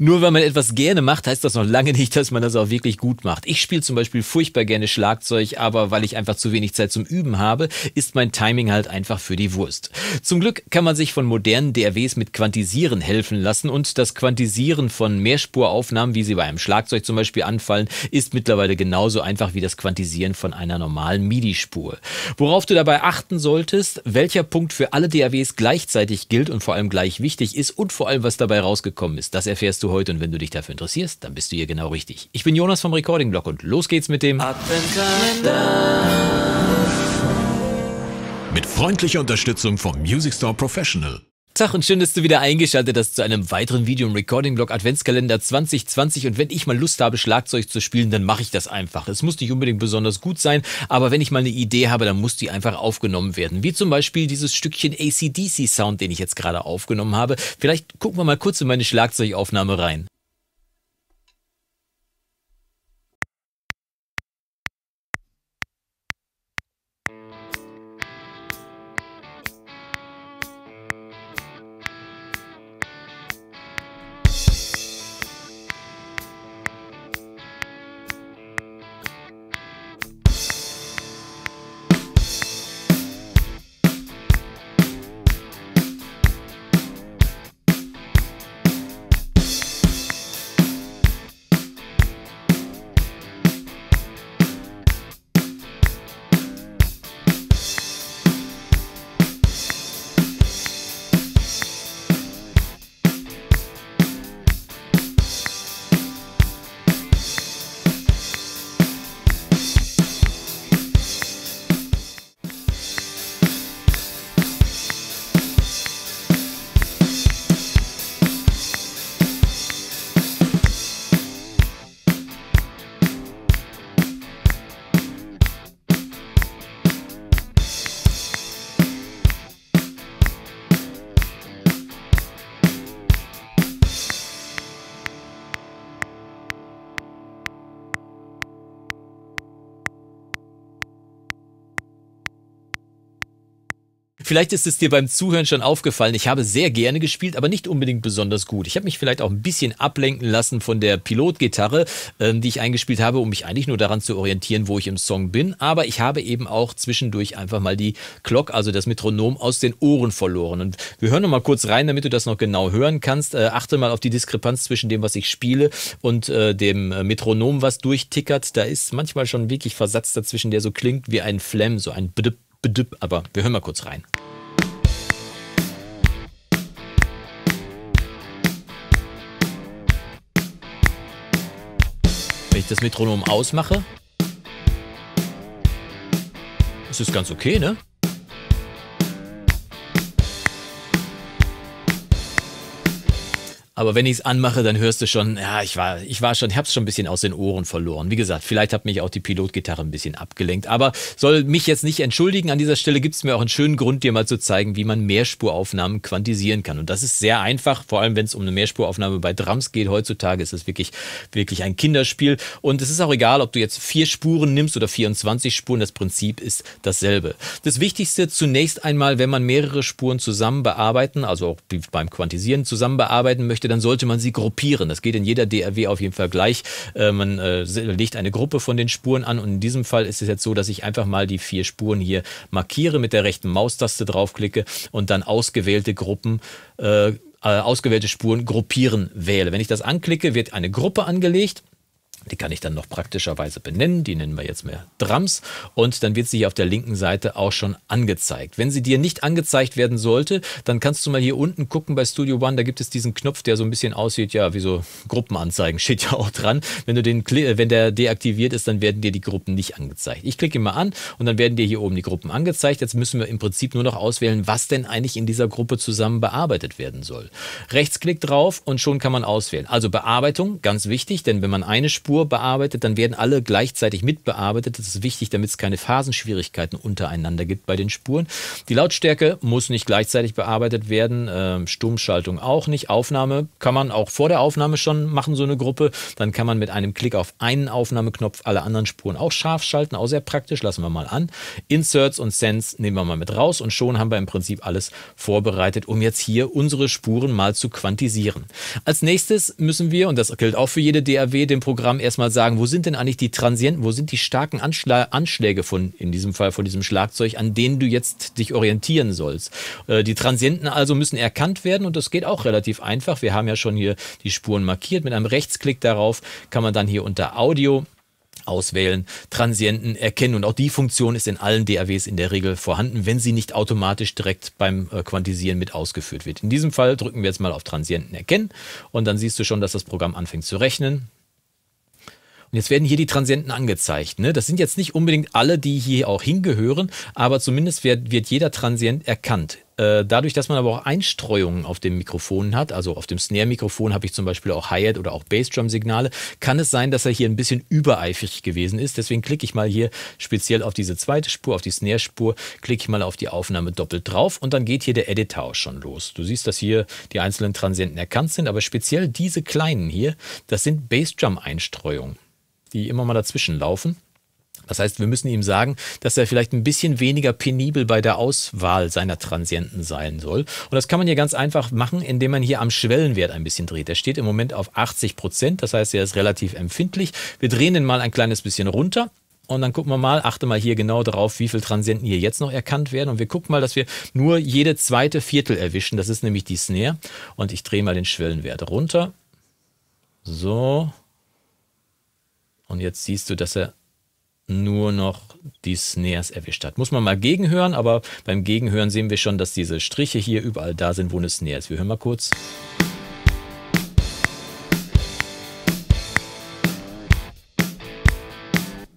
Nur weil man etwas gerne macht, heißt das noch lange nicht, dass man das auch wirklich gut macht. Ich spiele zum Beispiel furchtbar gerne Schlagzeug, aber weil ich einfach zu wenig Zeit zum Üben habe, ist mein Timing halt einfach für die Wurst. Zum Glück kann man sich von modernen DRWs mit Quantisieren helfen lassen und das Quantisieren von Mehrspuraufnahmen, wie sie bei einem Schlagzeug zum Beispiel anfallen, ist mittlerweile genauso einfach wie das Quantisieren von einer normalen MIDI-Spur. Worauf du dabei achten solltest, welcher Punkt für alle DAWs gleichzeitig gilt und vor allem gleich wichtig ist und vor allem was dabei rausgekommen ist, das erfährst du heute und wenn du dich dafür interessierst, dann bist du hier genau richtig. Ich bin Jonas vom Recording Blog und los geht's mit dem Mit freundlicher Unterstützung vom Music Store Professional. Tag und schön, dass du wieder eingeschaltet hast zu einem weiteren Video im Recording Blog Adventskalender 2020. Und wenn ich mal Lust habe, Schlagzeug zu spielen, dann mache ich das einfach. Es muss nicht unbedingt besonders gut sein, aber wenn ich mal eine Idee habe, dann muss die einfach aufgenommen werden. Wie zum Beispiel dieses Stückchen ACDC Sound, den ich jetzt gerade aufgenommen habe. Vielleicht gucken wir mal kurz in meine Schlagzeugaufnahme rein. Vielleicht ist es dir beim Zuhören schon aufgefallen, ich habe sehr gerne gespielt, aber nicht unbedingt besonders gut. Ich habe mich vielleicht auch ein bisschen ablenken lassen von der Pilotgitarre, ähm, die ich eingespielt habe, um mich eigentlich nur daran zu orientieren, wo ich im Song bin. Aber ich habe eben auch zwischendurch einfach mal die Glock, also das Metronom, aus den Ohren verloren. Und wir hören nochmal kurz rein, damit du das noch genau hören kannst. Äh, achte mal auf die Diskrepanz zwischen dem, was ich spiele und äh, dem äh, Metronom, was durchtickert. Da ist manchmal schon wirklich Versatz dazwischen, der so klingt wie ein Flam, so ein Bdip, Bdip. Aber wir hören mal kurz rein. das Metronom ausmache, ist es ganz okay, ne? Aber wenn ich es anmache, dann hörst du schon, ja, ich war, ich war schon, ich hab's schon ein bisschen aus den Ohren verloren. Wie gesagt, vielleicht hat mich auch die Pilotgitarre ein bisschen abgelenkt. Aber soll mich jetzt nicht entschuldigen. An dieser Stelle gibt's mir auch einen schönen Grund, dir mal zu zeigen, wie man Mehrspuraufnahmen quantisieren kann. Und das ist sehr einfach, vor allem wenn es um eine Mehrspuraufnahme bei Drums geht. Heutzutage ist es wirklich, wirklich ein Kinderspiel. Und es ist auch egal, ob du jetzt vier Spuren nimmst oder 24 Spuren. Das Prinzip ist dasselbe. Das Wichtigste zunächst einmal, wenn man mehrere Spuren zusammen bearbeiten, also auch beim Quantisieren zusammen bearbeiten möchte, Produkte, dann sollte man sie gruppieren. Das geht in jeder DRW auf jeden Fall gleich. Äh, man äh, legt eine Gruppe von den Spuren an und in diesem Fall ist es jetzt so, dass ich einfach mal die vier Spuren hier markiere, mit der rechten Maustaste draufklicke und dann ausgewählte Gruppen äh, äh ausgewählte Spuren gruppieren wähle. Wenn ich das anklicke, wird eine Gruppe angelegt die kann ich dann noch praktischerweise benennen. Die nennen wir jetzt mehr Drums. Und dann wird sie hier auf der linken Seite auch schon angezeigt. Wenn sie dir nicht angezeigt werden sollte, dann kannst du mal hier unten gucken bei Studio One. Da gibt es diesen Knopf, der so ein bisschen aussieht, ja, wie so Gruppenanzeigen steht ja auch dran. Wenn du den, wenn der deaktiviert ist, dann werden dir die Gruppen nicht angezeigt. Ich klicke ihn mal an und dann werden dir hier oben die Gruppen angezeigt. Jetzt müssen wir im Prinzip nur noch auswählen, was denn eigentlich in dieser Gruppe zusammen bearbeitet werden soll. Rechtsklick drauf und schon kann man auswählen. Also Bearbeitung, ganz wichtig, denn wenn man eine Spur Spur bearbeitet, dann werden alle gleichzeitig mitbearbeitet. Das ist wichtig, damit es keine Phasenschwierigkeiten untereinander gibt bei den Spuren. Die Lautstärke muss nicht gleichzeitig bearbeitet werden, ähm, Stummschaltung auch nicht. Aufnahme kann man auch vor der Aufnahme schon machen, so eine Gruppe. Dann kann man mit einem Klick auf einen Aufnahmeknopf alle anderen Spuren auch scharf schalten, auch sehr praktisch, lassen wir mal an. Inserts und Sends nehmen wir mal mit raus und schon haben wir im Prinzip alles vorbereitet, um jetzt hier unsere Spuren mal zu quantisieren. Als nächstes müssen wir, und das gilt auch für jede DAW, dem Programm Namen erstmal sagen, wo sind denn eigentlich die Transienten, wo sind die starken Anschla Anschläge von, in diesem Fall von diesem Schlagzeug, an denen du jetzt dich orientieren sollst. Äh, die Transienten also müssen erkannt werden und das geht auch relativ einfach. Wir haben ja schon hier die Spuren markiert. Mit einem Rechtsklick darauf kann man dann hier unter Audio auswählen, Transienten erkennen. Und auch die Funktion ist in allen DAWs in der Regel vorhanden, wenn sie nicht automatisch direkt beim äh, Quantisieren mit ausgeführt wird. In diesem Fall drücken wir jetzt mal auf Transienten erkennen und dann siehst du schon, dass das Programm anfängt zu rechnen. Und jetzt werden hier die Transienten angezeigt. Ne? Das sind jetzt nicht unbedingt alle, die hier auch hingehören, aber zumindest wird, wird jeder Transient erkannt äh, dadurch, dass man aber auch Einstreuungen auf dem Mikrofon hat, also auf dem Snare-Mikrofon habe ich zum Beispiel auch Hi-Hat oder auch Bassdrum-Signale, kann es sein, dass er hier ein bisschen übereifrig gewesen ist. Deswegen klicke ich mal hier speziell auf diese zweite Spur, auf die Snare-Spur, klicke ich mal auf die Aufnahme doppelt drauf und dann geht hier der Editor auch schon los. Du siehst, dass hier die einzelnen Transienten erkannt sind, aber speziell diese kleinen hier, das sind Bassdrum-Einstreuungen die immer mal dazwischen laufen. Das heißt, wir müssen ihm sagen, dass er vielleicht ein bisschen weniger penibel bei der Auswahl seiner Transienten sein soll. Und das kann man hier ganz einfach machen, indem man hier am Schwellenwert ein bisschen dreht. Er steht im Moment auf 80 Prozent, das heißt, er ist relativ empfindlich. Wir drehen den mal ein kleines bisschen runter. Und dann gucken wir mal, achte mal hier genau darauf, wie viele Transienten hier jetzt noch erkannt werden. Und wir gucken mal, dass wir nur jede zweite Viertel erwischen. Das ist nämlich die Snare. Und ich drehe mal den Schwellenwert runter. So. Und jetzt siehst du, dass er nur noch die Snares erwischt hat. Muss man mal gegenhören, aber beim Gegenhören sehen wir schon, dass diese Striche hier überall da sind, wo eine Snare ist. Wir hören mal kurz.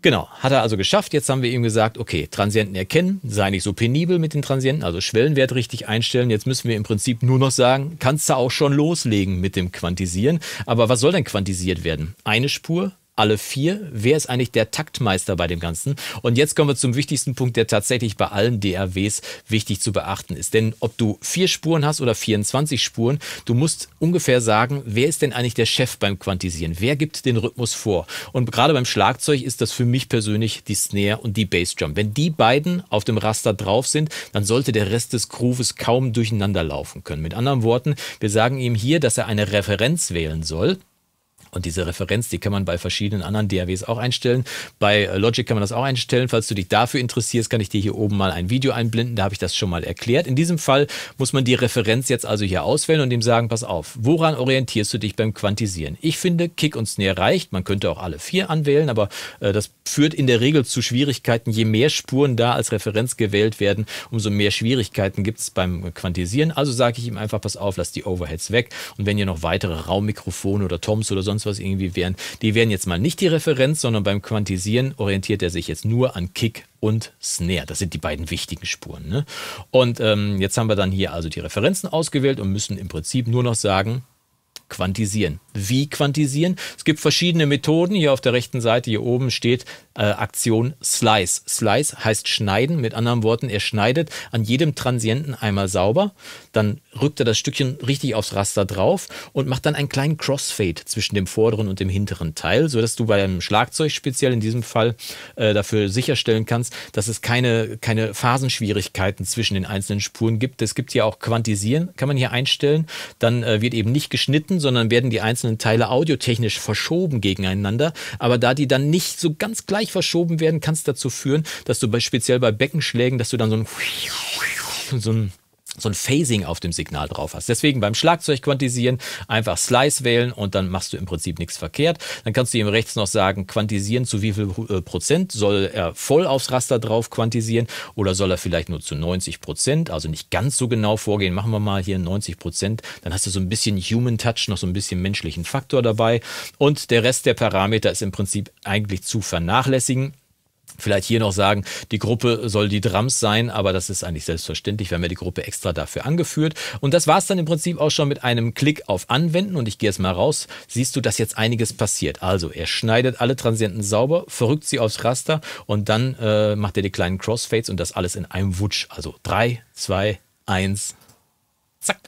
Genau, hat er also geschafft. Jetzt haben wir ihm gesagt, okay, Transienten erkennen, sei nicht so penibel mit den Transienten, also Schwellenwert richtig einstellen. Jetzt müssen wir im Prinzip nur noch sagen, kannst du auch schon loslegen mit dem Quantisieren. Aber was soll denn quantisiert werden? Eine Spur, alle vier? Wer ist eigentlich der Taktmeister bei dem Ganzen? Und jetzt kommen wir zum wichtigsten Punkt, der tatsächlich bei allen DRWs wichtig zu beachten ist. Denn ob du vier Spuren hast oder 24 Spuren, du musst ungefähr sagen, wer ist denn eigentlich der Chef beim Quantisieren? Wer gibt den Rhythmus vor? Und gerade beim Schlagzeug ist das für mich persönlich die Snare und die Bassdrum. Wenn die beiden auf dem Raster drauf sind, dann sollte der Rest des Grooves kaum durcheinander laufen können. Mit anderen Worten, wir sagen ihm hier, dass er eine Referenz wählen soll und diese Referenz, die kann man bei verschiedenen anderen DAWs auch einstellen. Bei äh, Logic kann man das auch einstellen. Falls du dich dafür interessierst, kann ich dir hier oben mal ein Video einblenden. Da habe ich das schon mal erklärt. In diesem Fall muss man die Referenz jetzt also hier auswählen und ihm sagen, pass auf, woran orientierst du dich beim Quantisieren? Ich finde, Kick und Snare reicht. Man könnte auch alle vier anwählen, aber äh, das führt in der Regel zu Schwierigkeiten. Je mehr Spuren da als Referenz gewählt werden, umso mehr Schwierigkeiten gibt es beim Quantisieren. Also sage ich ihm einfach, pass auf, lass die Overheads weg. Und wenn ihr noch weitere Raummikrofone oder Toms oder sonst sonst was irgendwie wären, die wären jetzt mal nicht die Referenz, sondern beim Quantisieren orientiert er sich jetzt nur an Kick und Snare. Das sind die beiden wichtigen Spuren. Ne? Und ähm, jetzt haben wir dann hier also die Referenzen ausgewählt und müssen im Prinzip nur noch sagen, quantisieren wie quantisieren. Es gibt verschiedene Methoden. Hier auf der rechten Seite, hier oben steht äh, Aktion Slice. Slice heißt schneiden. Mit anderen Worten, er schneidet an jedem Transienten einmal sauber. Dann rückt er das Stückchen richtig aufs Raster drauf und macht dann einen kleinen Crossfade zwischen dem vorderen und dem hinteren Teil, sodass du bei einem Schlagzeug speziell in diesem Fall äh, dafür sicherstellen kannst, dass es keine, keine Phasenschwierigkeiten zwischen den einzelnen Spuren gibt. Es gibt hier auch Quantisieren, kann man hier einstellen. Dann äh, wird eben nicht geschnitten, sondern werden die einzelnen einzelnen Teile audiotechnisch verschoben gegeneinander. Aber da die dann nicht so ganz gleich verschoben werden, kann es dazu führen, dass du bei, speziell bei Beckenschlägen, dass du dann so ein, so ein so ein Phasing auf dem Signal drauf hast. Deswegen beim Schlagzeug quantisieren einfach Slice wählen und dann machst du im Prinzip nichts verkehrt. Dann kannst du ihm rechts noch sagen, quantisieren zu wie viel äh, Prozent soll er voll aufs Raster drauf quantisieren oder soll er vielleicht nur zu 90 Prozent, also nicht ganz so genau vorgehen. Machen wir mal hier 90 Prozent, dann hast du so ein bisschen Human Touch, noch so ein bisschen menschlichen Faktor dabei und der Rest der Parameter ist im Prinzip eigentlich zu vernachlässigen. Vielleicht hier noch sagen, die Gruppe soll die Drums sein, aber das ist eigentlich selbstverständlich. Wir haben ja die Gruppe extra dafür angeführt. Und das war es dann im Prinzip auch schon mit einem Klick auf Anwenden. Und ich gehe jetzt mal raus. Siehst du, dass jetzt einiges passiert. Also, er schneidet alle Transienten sauber, verrückt sie aufs Raster und dann äh, macht er die kleinen Crossfades und das alles in einem Wutsch. Also 3, 2, 1, zack.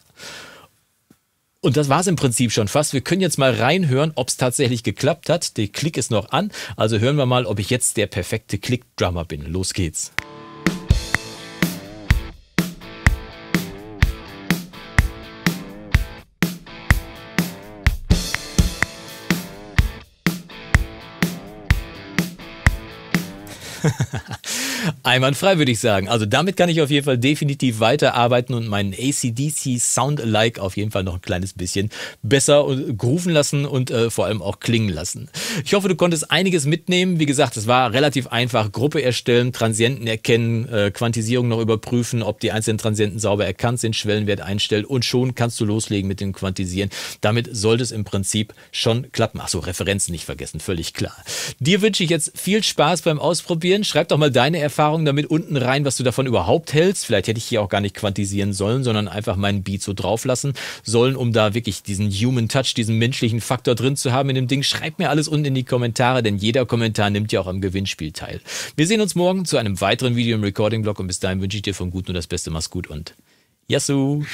Und das war es im Prinzip schon fast. Wir können jetzt mal reinhören, ob es tatsächlich geklappt hat. Der Klick ist noch an. Also hören wir mal, ob ich jetzt der perfekte Klick-Drummer bin. Los geht's. Einwandfrei, würde ich sagen. Also damit kann ich auf jeden Fall definitiv weiterarbeiten und meinen ACDC Sound Alike auf jeden Fall noch ein kleines bisschen besser grooven lassen und äh, vor allem auch klingen lassen. Ich hoffe, du konntest einiges mitnehmen. Wie gesagt, es war relativ einfach. Gruppe erstellen, Transienten erkennen, äh, Quantisierung noch überprüfen, ob die einzelnen Transienten sauber erkannt sind, Schwellenwert einstellen und schon kannst du loslegen mit dem Quantisieren. Damit sollte es im Prinzip schon klappen. Achso, Referenzen nicht vergessen, völlig klar. Dir wünsche ich jetzt viel Spaß beim Ausprobieren. Schreib doch mal deine Erfahrungen Erfahrung damit unten rein, was du davon überhaupt hältst. Vielleicht hätte ich hier auch gar nicht quantisieren sollen, sondern einfach meinen Beat so drauf lassen sollen, um da wirklich diesen Human Touch, diesen menschlichen Faktor drin zu haben in dem Ding. Schreib mir alles unten in die Kommentare, denn jeder Kommentar nimmt ja auch am Gewinnspiel teil. Wir sehen uns morgen zu einem weiteren Video im Recording-Blog und bis dahin wünsche ich dir von Guten nur das Beste. Mach's gut und Yassou!